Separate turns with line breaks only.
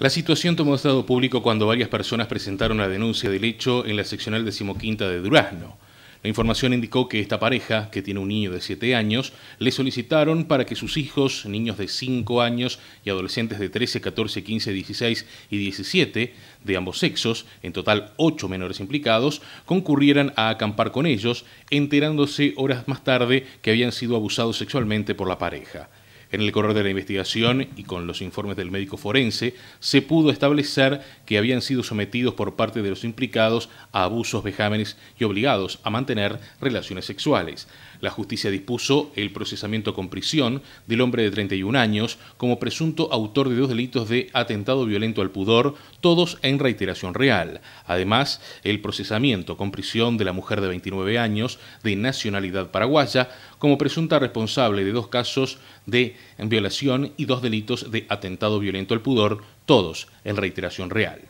La situación tomó estado público cuando varias personas presentaron la denuncia del hecho en la seccional decimoquinta de Durazno. La información indicó que esta pareja, que tiene un niño de 7 años, le solicitaron para que sus hijos, niños de 5 años y adolescentes de 13, 14, 15, 16 y 17, de ambos sexos, en total 8 menores implicados, concurrieran a acampar con ellos, enterándose horas más tarde que habían sido abusados sexualmente por la pareja. En el correr de la investigación y con los informes del médico forense, se pudo establecer que habían sido sometidos por parte de los implicados a abusos, vejámenes y obligados a mantener relaciones sexuales. La justicia dispuso el procesamiento con prisión del hombre de 31 años como presunto autor de dos delitos de atentado violento al pudor, todos en reiteración real. Además, el procesamiento con prisión de la mujer de 29 años de nacionalidad paraguaya como presunta responsable de dos casos de en violación y dos delitos de atentado violento al pudor, todos en reiteración real.